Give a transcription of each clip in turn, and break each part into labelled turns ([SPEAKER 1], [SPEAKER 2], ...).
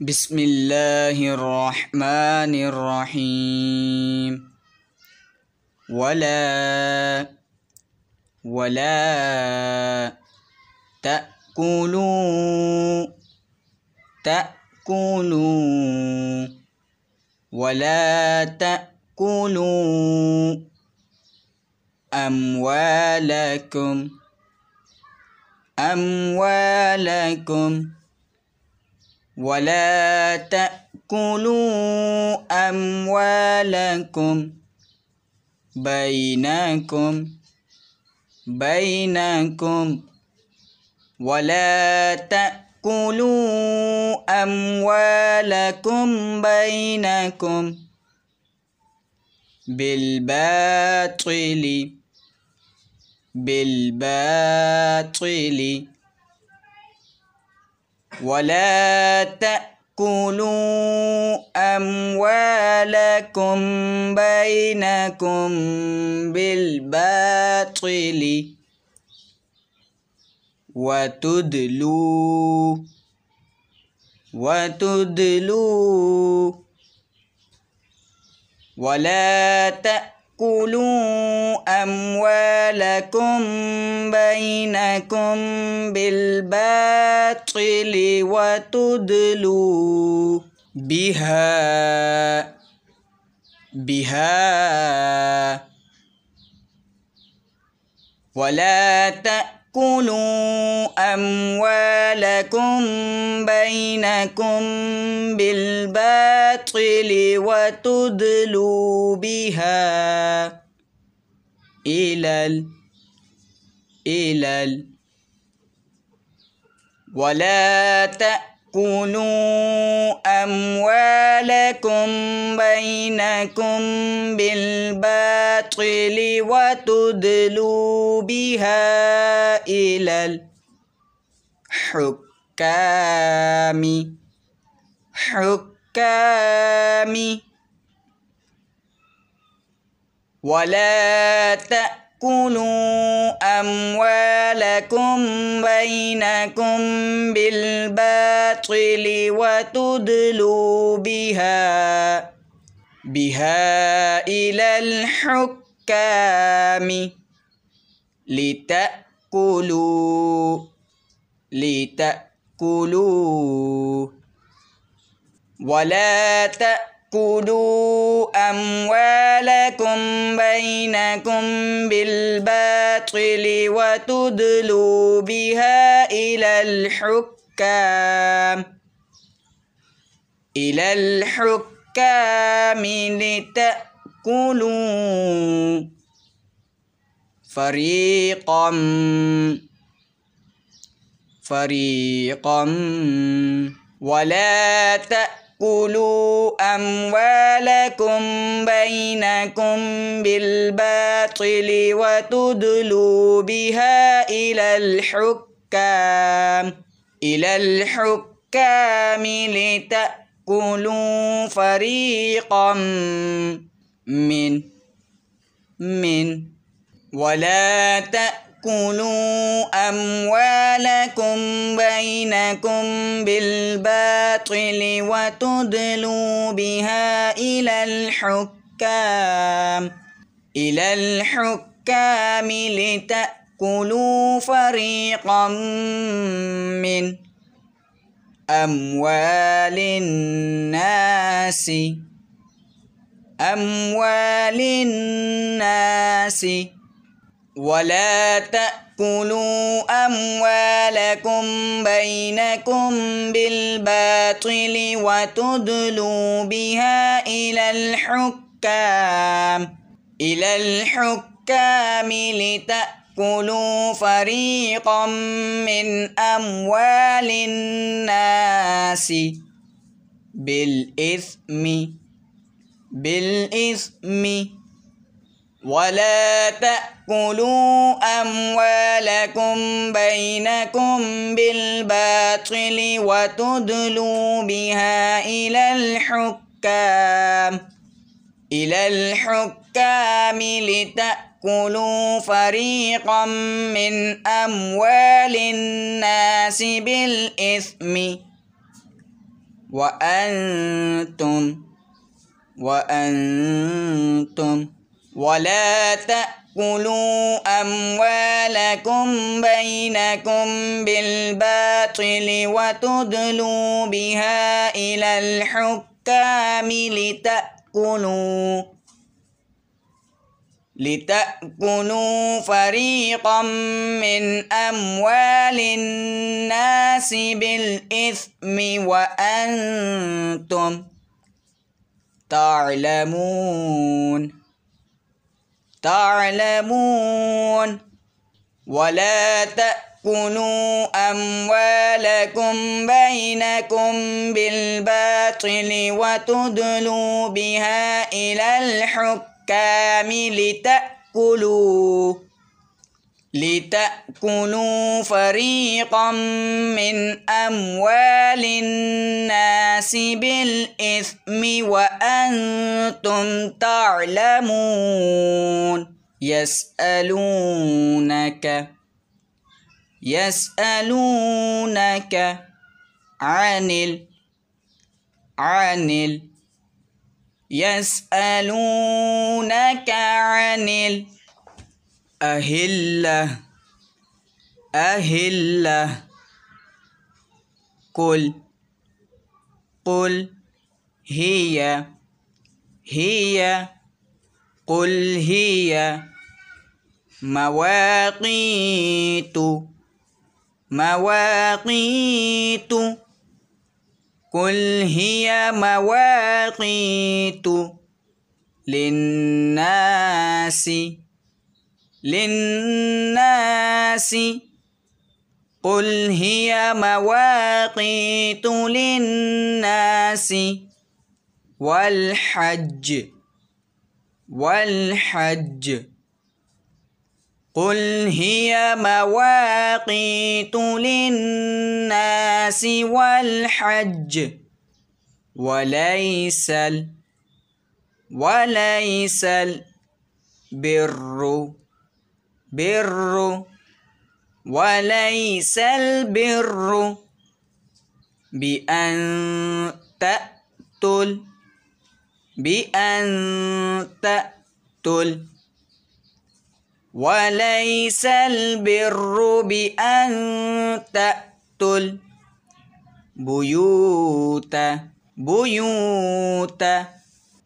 [SPEAKER 1] بسم الله الرحمن الرحيم ولا ولا تأكلوا تأكلوا ولا تأكلوا أموالكم أموالكم ولا تأكلوا أموالكم بينكم بينكم ولا تأكلوا أموالكم بينكم بالباطل بالباطل ولا تأكلوا أموالكم بينكم بالباطل وتدلوا وتدلوا ولا تأكلوا كلوا أموالكم بينكم بالباطل وتدلوا بها بها ولا تأكلوا أموالكم بينكم بالباطل وتدلوا بها إلى ال إلى ال ولا تأكلوا كلوا أموالكم بينكم بالباطل وتدلوا بها إلى الحكام حكام ولا تأ تأكلوا أموالكم بينكم بالباطل وتدلوا بها بها إلى الحكام لتأكلوا لتأكلوا ولا تأكلوا تأكلوا أموالكم بينكم بالباطل وتدلوا بها إلى الحكام إلى الحكام لتأكلوا فريقا فريقا ولا تأكلوا تأكلوا أموالكم بينكم بالباطل وتدلوا بها إلى الحكام إلى الحكام لتأكلوا فريقا من من ولا تأكلوا تأكلوا أموالكم بينكم بالباطل وتدلوا بها إلى الحكام إلى الحكام لتأكلوا فريقا من أموال الناس أموال الناس ولا تأكلوا أموالكم بينكم بالباطل وتدلوا بها إلى الحكام إلى الحكام لتأكلوا فريقا من أموال الناس بالإثم بالإثم ولا تأكلوا أموالكم بينكم بالباطل وتدلوا بها إلى الحكام إلى الحكام لتأكلوا فريقا من أموال الناس بالإثم وأنتم وأنتم ولا تأكلوا أموالكم بينكم بالباطل وتدلوا بها إلى الحكام لتأكلوا لتأكلوا فريقا من أموال الناس بالإثم وأنتم تعلمون تعلمون ولا تأكلوا أموالكم بينكم بالباطل وتدلوا بها إلى الحكام لتأكلوا لتأكلوا فريقا من أموال الناس بالإثم وأنتم تعلمون يسألونك يسألونك عن ال عن ال يسألونك عن ال أهلة أهلة قل قل هي هي قل هي مواقيت مواقيت قل هي مواقيت للناس للناس قل هي مواقيت للناس والحج والحج قل هي مواقيت للناس والحج وليس ال وليس البر البر وليس البر بأن تأتل بأن تأتل وليس البر بأن تأتل بيوت بيوت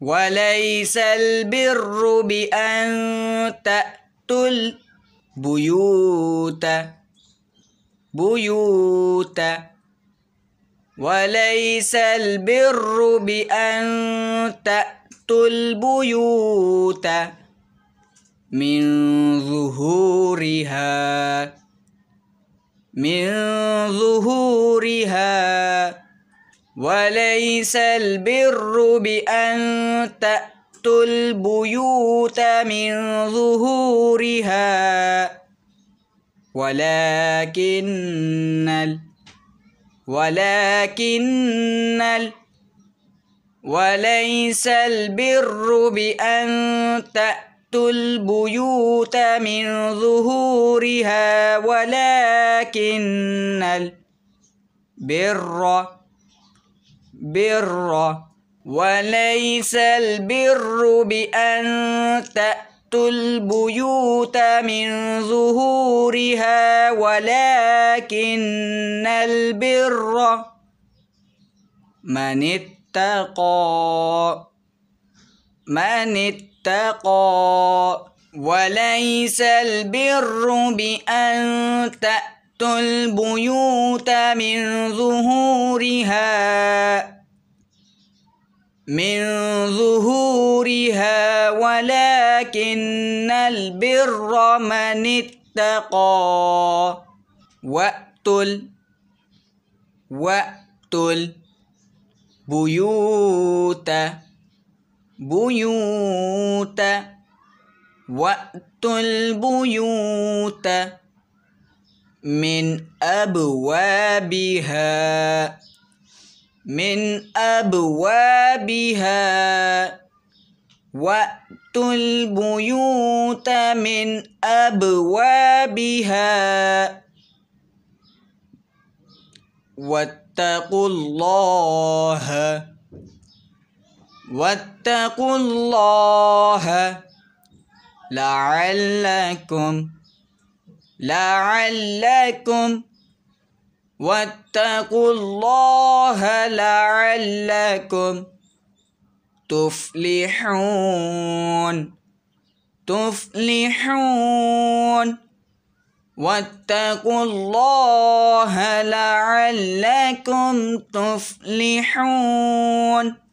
[SPEAKER 1] وليس البر بأن تأتل بيوت بيوت وليس البر بأن تأتوا البيوت من ظهورها من ظهورها وليس البر بأن تأتوا وأتوا البيوت من ظهورها ولكن ال ولكن ال وليس البر بأن تأتوا البيوت من ظهورها ولكن البر بر, بر وليس البر بأن تأتوا البيوت من ظهورها ولكن البر من اتقى من اتقى وليس البر بأن تأتوا البيوت من ظهورها من ظهورها ولكن البر من اتقى واقتل واقتل بيوت بيوت وأتوا البيوت من أبوابها من أبوابها وأتوا البيوت من أبوابها واتقوا الله واتقوا الله لعلكم لعلكم واتقوا الله لعلكم تفلحون تفلحون واتقوا الله لعلكم تفلحون